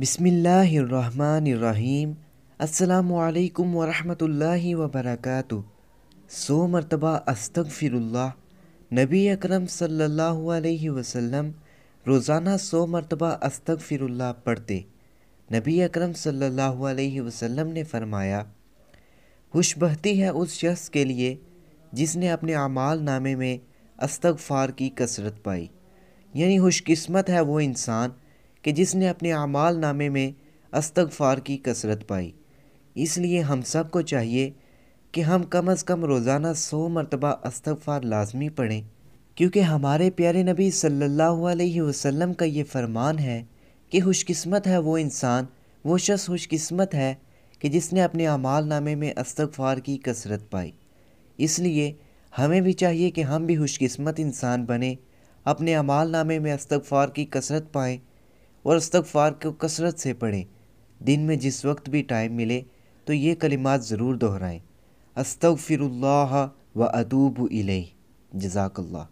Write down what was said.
बिसमीम् अल्लाम वरहमतुल्लाहि वबरकातु सो मरतबा अस्तगफिरुल्लाह नबी अकरम सल्लल्लाहु अलैहि वसल्लम रोज़ाना सो मरतबा अस्तगफिरुल्लाह पढ़ते नबी अकरम सल्लल्लाहु अलैहि वसल्लम ने फरमाया खुशबहती है उस शख्स के लिए जिसने अपने अमाल नामे में अस्तगफार की कसरत पाई यानी खुशकस्मत है वो इंसान कि जिसने अपने आमाल नामे में अस्तगफ़ार की कसरत पाई इसलिए हम सब को चाहिए कि हम कम अज़ कम रोज़ाना सौ मरतबा अस्तगफ़ार लाजमी पढ़ें क्योंकि हमारे प्यारे नबी सल्लल्लाहु अलैहि वसल्लम का ये फ़रमान है कि खुशकिस्मत है वो इंसान वो शख्स खुशकिस्मत है कि जिसने अपने अमाल नामे में अस्तगफ़ार की कसरत पाई इसलिए हमें भी चाहिए कि हम भी खुशकिस्मत इंसान बने अपने अमाल नामे में अस्तगफ़ार की कसरत पाएँ और इस्तफ़ार को कसरत से पढ़ें दिन में जिस वक्त भी टाइम मिले तो ये कलिमात ज़रूर दोहराएँ अस्तफ़िर व अदूब इले जजाकल्ला